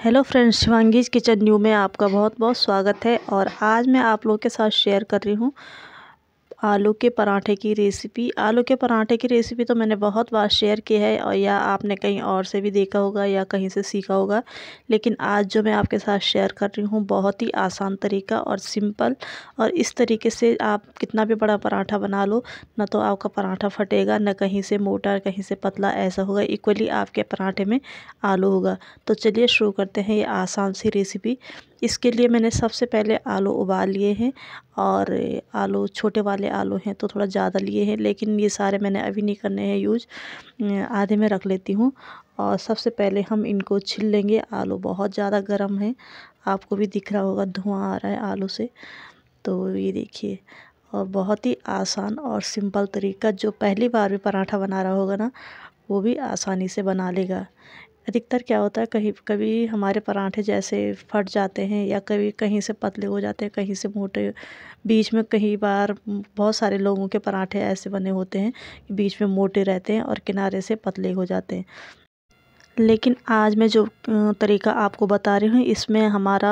hello friends Shivangi's kitchen new में आपका बहुत बहुत स्वागत है और आज मैं आप लोगों के साथ शेयर कर रही हूँ आलू के पराठे की रेसिपी आलू के पराठे की रेसिपी तो मैंने बहुत बार शेयर की है और या आपने कहीं और से भी देखा होगा या कहीं से सीखा होगा लेकिन आज जो मैं आपके साथ शेयर कर रही हूँ बहुत ही आसान तरीका और सिंपल और इस तरीके से आप कितना भी बड़ा पराठा बना लो ना तो आपका पराठा फटेगा ना कहीं से मोटा कहीं से पतला ऐसा होगा इक्वली आपके पराठे में आलू होगा तो चलिए शुरू करते हैं ये आसान सी रेसिपी इसके लिए मैंने सबसे पहले आलू उबाल लिए हैं और आलू छोटे वाले आलू हैं तो थोड़ा ज़्यादा लिए हैं लेकिन ये सारे मैंने अभी नहीं करने हैं यूज अं, आधे में रख लेती हूँ और सबसे पहले हम इनको छिल लेंगे आलू बहुत ज़्यादा गर्म है आपको भी दिख रहा होगा धुआँ आ रहा है आलू से तो ये देखिए और बहुत ही आसान और सिंपल तरीका जो पहली बार भी पराठा बना रहा होगा ना वो भी आसानी से बना लेगा अधिकतर क्या होता है कहीं कभी हमारे पराठे जैसे फट जाते हैं या कभी कहीं से पतले हो जाते हैं कहीं से मोटे बीच में कई बार बहुत सारे लोगों के पराठे ऐसे बने होते हैं कि बीच में मोटे रहते हैं और किनारे से पतले हो जाते हैं लेकिन आज मैं जो तरीका आपको बता रही हूँ इसमें हमारा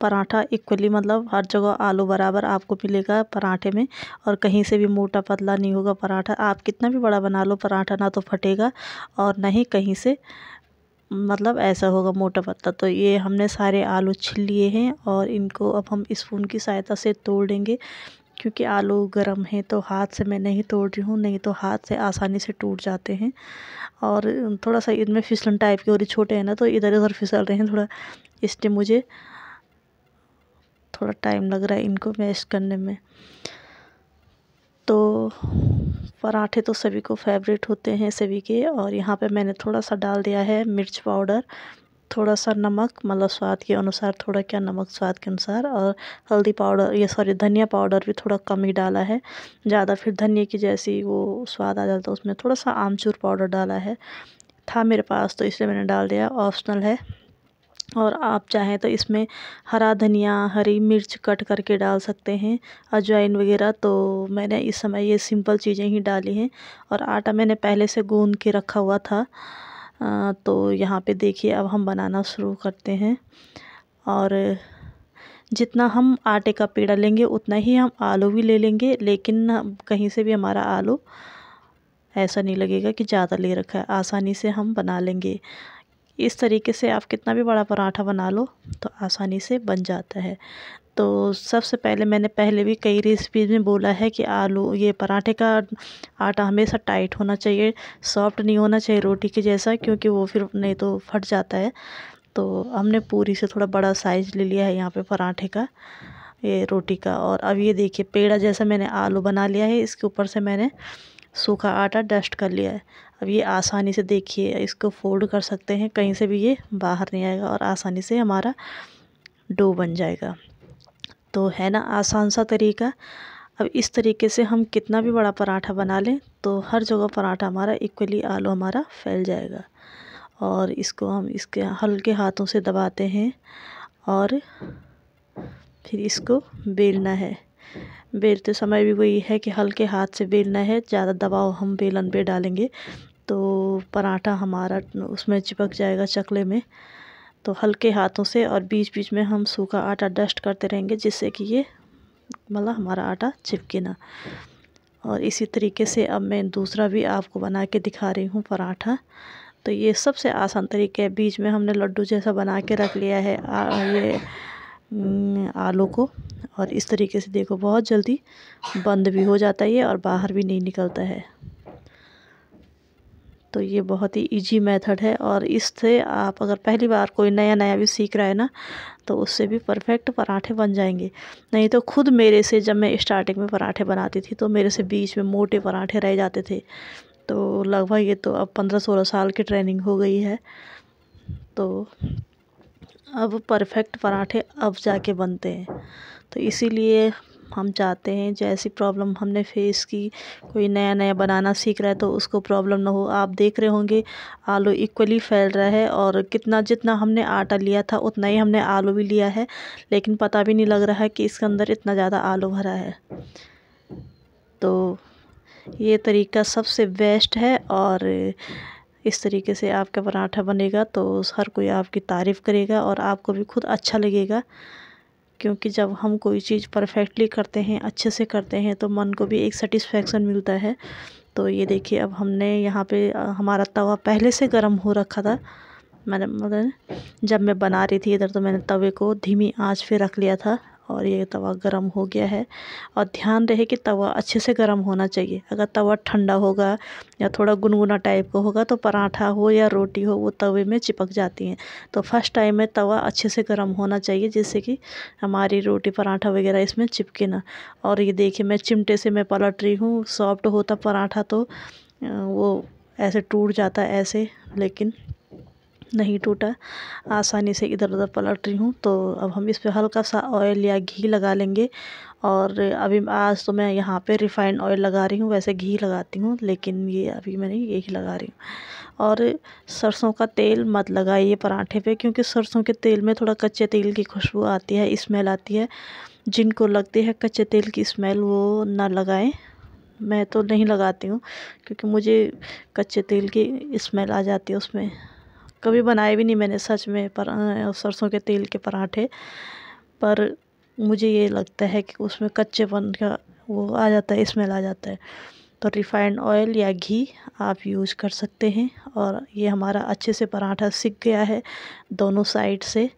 पराठा इक्वली मतलब हर जगह आलू बराबर आपको मिलेगा पराठे में और कहीं से भी मोटा पतला नहीं होगा पराठा आप कितना भी बड़ा बना लो पराठा ना तो फटेगा और ना ही कहीं से मतलब ऐसा होगा मोटा पत्ता तो ये हमने सारे आलू छिल लिए हैं और इनको अब हम स्पून की सहायता से तोड़ लेंगे क्योंकि आलू गर्म है तो हाथ से मैं नहीं तोड़ रही हूँ नहीं तो हाथ से आसानी से टूट जाते हैं और थोड़ा सा इनमें फिसलन टाइप के और छोटे हैं ना तो इधर उधर फिसल रहे हैं थोड़ा इसलिए मुझे थोड़ा टाइम लग रहा है इनको मैश करने में तो पराठे तो सभी को फेवरेट होते हैं सभी के और यहाँ पे मैंने थोड़ा सा डाल दिया है मिर्च पाउडर थोड़ा सा नमक मतलब स्वाद के अनुसार थोड़ा क्या नमक स्वाद के अनुसार और हल्दी पाउडर ये सॉरी धनिया पाउडर भी थोड़ा कम ही डाला है ज़्यादा फिर धनिया की जैसी वो स्वाद आ जाता है उसमें थोड़ा सा आमचूर पाउडर डाला है था मेरे पास तो इसलिए मैंने डाल दिया ऑप्शनल है और आप चाहें तो इसमें हरा धनिया हरी मिर्च कट करके डाल सकते हैं अजवाइन वगैरह तो मैंने इस समय ये सिंपल चीज़ें ही डाली हैं और आटा मैंने पहले से गूंद के रखा हुआ था आ, तो यहाँ पे देखिए अब हम बनाना शुरू करते हैं और जितना हम आटे का पेड़ा लेंगे उतना ही हम आलू भी ले लेंगे लेकिन कहीं से भी हमारा आलू ऐसा नहीं लगेगा कि ज़्यादा ले रखा है आसानी से हम बना लेंगे इस तरीके से आप कितना भी बड़ा पराठा बना लो तो आसानी से बन जाता है तो सबसे पहले मैंने पहले भी कई रेसिपीज में बोला है कि आलू ये पराठे का आटा हमेशा टाइट होना चाहिए सॉफ्ट नहीं होना चाहिए रोटी के जैसा क्योंकि वो फिर नहीं तो फट जाता है तो हमने पूरी से थोड़ा बड़ा साइज़ ले लिया है यहाँ पे पराठे का ये रोटी का और अब ये देखिए पेड़ा जैसा मैंने आलू बना लिया है इसके ऊपर से मैंने सूखा आटा डस्ट कर लिया है अब ये आसानी से देखिए इसको फोल्ड कर सकते हैं कहीं से भी ये बाहर नहीं आएगा और आसानी से हमारा डो बन जाएगा तो है ना आसान सा तरीका अब इस तरीके से हम कितना भी बड़ा पराठा बना लें तो हर जगह पराठा हमारा इक्वली आलू हमारा फैल जाएगा और इसको हम इसके हल्के हाथों से दबाते हैं और फिर इसको बेलना है बेलते समय भी वही है कि हल्के हाथ से बेलना है ज़्यादा दबाव हम बेलन पे डालेंगे तो पराठा हमारा उसमें चिपक जाएगा चकले में तो हल्के हाथों से और बीच बीच में हम सूखा आटा डस्ट करते रहेंगे जिससे कि ये मतलब हमारा आटा चिपके ना और इसी तरीके से अब मैं दूसरा भी आपको बना के दिखा रही हूँ पराठा तो ये सबसे आसान तरीके है बीच में हमने लड्डू जैसा बना के रख लिया है ये हम्म, आलू को और इस तरीके से देखो बहुत जल्दी बंद भी हो जाता है ये और बाहर भी नहीं निकलता है तो ये बहुत ही इजी मेथड है और इससे आप अगर पहली बार कोई नया नया भी सीख रहा है ना तो उससे भी परफेक्ट पराठे बन जाएंगे नहीं तो खुद मेरे से जब मैं स्टार्टिंग में पराठे बनाती थी तो मेरे से बीच में मोटे पराठे रह जाते थे तो लगभग ये तो अब पंद्रह सोलह साल की ट्रेनिंग हो गई है तो अब परफेक्ट पराठे अब जाके बनते हैं तो इसीलिए हम चाहते हैं जैसी प्रॉब्लम हमने फेस की कोई नया नया बनाना सीख रहा है तो उसको प्रॉब्लम ना हो आप देख रहे होंगे आलू इक्वली फैल रहा है और कितना जितना हमने आटा लिया था उतना ही हमने आलू भी लिया है लेकिन पता भी नहीं लग रहा है कि इसके अंदर इतना ज़्यादा आलू भरा है तो ये तरीका सबसे बेस्ट है और इस तरीके से आपका पराठा बनेगा तो हर कोई आपकी तारीफ़ करेगा और आपको भी खुद अच्छा लगेगा क्योंकि जब हम कोई चीज़ परफेक्टली करते हैं अच्छे से करते हैं तो मन को भी एक सेटिस्फेक्शन मिलता है तो ये देखिए अब हमने यहाँ पे हमारा तवा पहले से गर्म हो रखा था मैंने मतलब जब मैं बना रही थी इधर तो मैंने तवे को धीमी आँच पर रख लिया था और ये तवा गरम हो गया है और ध्यान रहे कि तवा अच्छे से गरम होना चाहिए अगर तवा ठंडा होगा या थोड़ा गुनगुना टाइप का होगा तो पराठा हो या रोटी हो वो तवे में चिपक जाती हैं तो फर्स्ट टाइम में तवा अच्छे से गर्म होना चाहिए जिससे कि हमारी रोटी पराठा वगैरह इसमें चिपके ना और ये देखिए मैं चिमटे से मैं पलट रही हूँ सॉफ्ट होता पराठा तो वो ऐसे टूट जाता ऐसे लेकिन नहीं टूटा आसानी से इधर उधर पलट रही हूँ तो अब हम इस पर हल्का सा ऑयल या घी लगा लेंगे और अभी आज तो मैं यहाँ पे रिफ़ाइंड ऑयल लगा रही हूँ वैसे घी लगाती हूँ लेकिन ये अभी मैंने यही लगा रही हूँ और सरसों का तेल मत लगाइए पराठे पे क्योंकि सरसों के तेल में थोड़ा कच्चे तेल की खुशबू आती है स्मेल आती है जिनको लगती है कच्चे तेल की स्मेल वो ना लगाएं मैं तो नहीं लगाती हूँ क्योंकि मुझे कच्चे तेल की स्मेल आ जाती है उसमें कभी बनाए भी नहीं मैंने सच में पर सरसों के तेल के पराठे पर मुझे ये लगता है कि उसमें कच्चेपन का वो आ जाता है स्मेल आ जाता है तो रिफ़ाइंड ऑयल या घी आप यूज़ कर सकते हैं और ये हमारा अच्छे से पराठा सीख गया है दोनों साइड से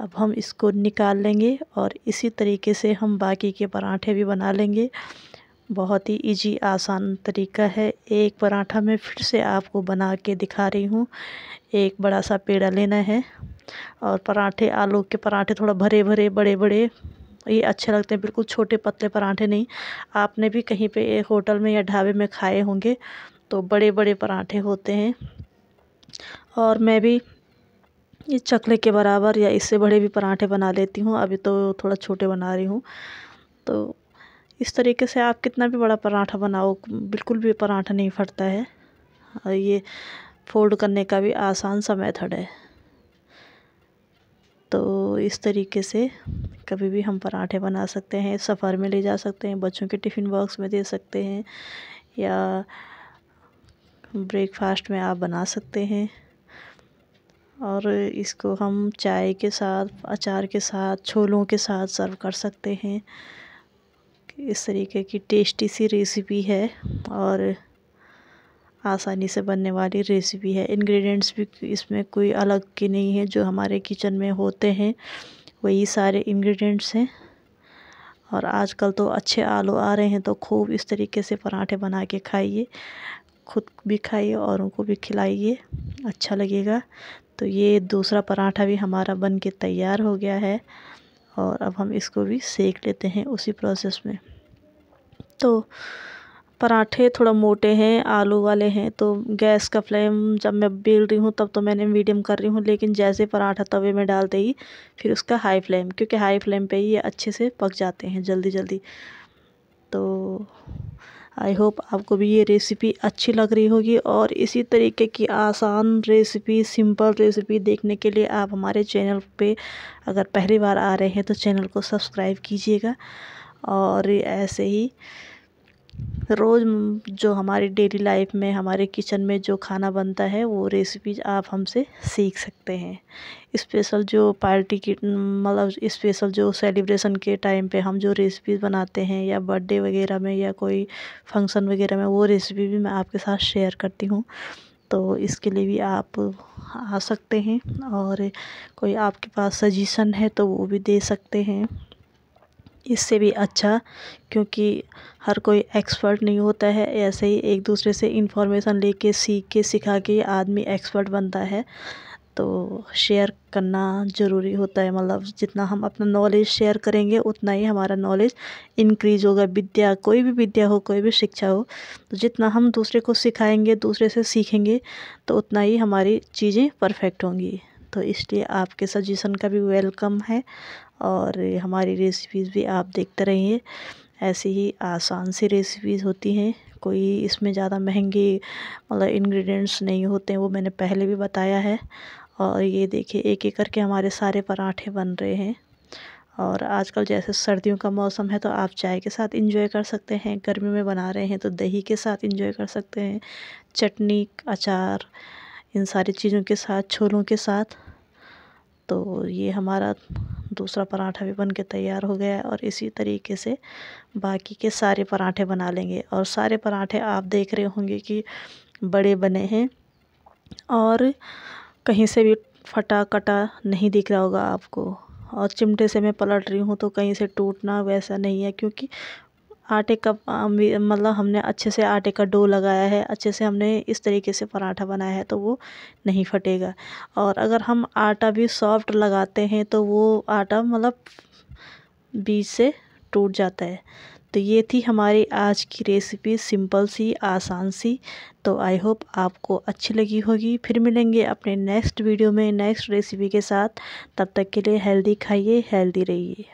अब हम इसको निकाल लेंगे और इसी तरीके से हम बाकी के पराठे भी बना लेंगे बहुत ही इजी आसान तरीका है एक पराठा मैं फिर से आपको बना के दिखा रही हूँ एक बड़ा सा पेड़ा लेना है और पराठे आलू के पराठे थोड़ा भरे भरे बड़े बड़े ये अच्छे लगते हैं बिल्कुल छोटे पतले पराठे नहीं आपने भी कहीं पे होटल में या ढाबे में खाए होंगे तो बड़े बड़े पराठे होते हैं और मैं भी ये चकले के बराबर या इससे बड़े भी पराठे बना लेती हूँ अभी तो थोड़ा छोटे बना रही हूँ तो इस तरीके से आप कितना भी बड़ा पराठा बनाओ बिल्कुल भी पराठा नहीं फटता है और ये फोल्ड करने का भी आसान सा मेथड है तो इस तरीके से कभी भी हम पराठे बना सकते हैं सफ़र में ले जा सकते हैं बच्चों के टिफ़िन बॉक्स में दे सकते हैं या ब्रेकफास्ट में आप बना सकते हैं और इसको हम चाय के साथ अचार के साथ छोलों के साथ सर्व कर सकते हैं इस तरीके की टेस्टी सी रेसिपी है और आसानी से बनने वाली रेसिपी है इंग्रेडिएंट्स भी इसमें कोई अलग के नहीं है जो हमारे किचन में होते हैं वही सारे इंग्रेडिएंट्स हैं और आजकल तो अच्छे आलू आ रहे हैं तो खूब इस तरीके से पराठे बना के खाइए खुद भी खाइए औरों को भी खिलाइए अच्छा लगेगा तो ये दूसरा पराठा भी हमारा बन के तैयार हो गया है और अब हम इसको भी सेक लेते हैं उसी प्रोसेस में तो पराठे थोड़ा मोटे हैं आलू वाले हैं तो गैस का फ्लेम जब मैं बेल रही हूँ तब तो मैंने मीडियम कर रही हूँ लेकिन जैसे पराठा तवे में डालते ही फिर उसका हाई फ्लेम क्योंकि हाई फ्लेम पे ही ये अच्छे से पक जाते हैं जल्दी जल्दी तो आई होप आपको भी ये रेसिपी अच्छी लग रही होगी और इसी तरीके की आसान रेसिपी सिंपल रेसिपी देखने के लिए आप हमारे चैनल पे अगर पहली बार आ रहे हैं तो चैनल को सब्सक्राइब कीजिएगा और ऐसे ही रोज़ जो हमारी डेली लाइफ में हमारे किचन में जो खाना बनता है वो रेसिपीज आप हमसे सीख सकते हैं स्पेशल जो पार्टी की मतलब स्पेशल जो सेलिब्रेशन के टाइम पे हम जो रेसिपीज बनाते हैं या बर्थडे वगैरह में या कोई फंक्शन वगैरह में वो रेसिपी भी मैं आपके साथ शेयर करती हूँ तो इसके लिए भी आप आ सकते हैं और कोई आपके पास सजेशन है तो वो भी दे सकते हैं इससे भी अच्छा क्योंकि हर कोई एक्सपर्ट नहीं होता है ऐसे ही एक दूसरे से इन्फॉर्मेशन लेके सीख के सिखा के आदमी एक्सपर्ट बनता है तो शेयर करना ज़रूरी होता है मतलब जितना हम अपना नॉलेज शेयर करेंगे उतना ही हमारा नॉलेज इंक्रीज होगा विद्या कोई भी विद्या हो कोई भी शिक्षा हो तो जितना हम दूसरे को सिखाएंगे दूसरे से सीखेंगे तो उतना ही हमारी चीज़ें परफेक्ट होंगी तो इसलिए आपके सजेशन का भी वेलकम है और हमारी रेसिपीज़ भी आप देखते रहिए ऐसी ही आसान सी रेसिपीज़ होती हैं कोई इसमें ज़्यादा महंगी मतलब इंग्रेडिएंट्स नहीं होते हैं वो मैंने पहले भी बताया है और ये देखिए एक एक करके हमारे सारे पराठे बन रहे हैं और आजकल जैसे सर्दियों का मौसम है तो आप चाय के साथ इंजॉय कर सकते हैं गर्मी में बना रहे हैं तो दही के साथ इंजॉय कर सकते हैं चटनी अचार इन सारी चीज़ों के साथ छोलों के साथ तो ये हमारा दूसरा पराठा भी बन के तैयार हो गया है और इसी तरीके से बाकी के सारे पराठे बना लेंगे और सारे पराठे आप देख रहे होंगे कि बड़े बने हैं और कहीं से भी फटा कटा नहीं दिख रहा होगा आपको और चिमटे से मैं पलट रही हूँ तो कहीं से टूटना वैसा नहीं है क्योंकि आटे का मतलब हमने अच्छे से आटे का डो लगाया है अच्छे से हमने इस तरीके से पराठा बनाया है तो वो नहीं फटेगा और अगर हम आटा भी सॉफ्ट लगाते हैं तो वो आटा मतलब बीच से टूट जाता है तो ये थी हमारी आज की रेसिपी सिंपल सी आसान सी तो आई होप आपको अच्छी लगी होगी फिर मिलेंगे अपने नेक्स्ट वीडियो में नेक्स्ट रेसिपी के साथ तब तक के लिए हेल्दी खाइए हेल्दी रहिए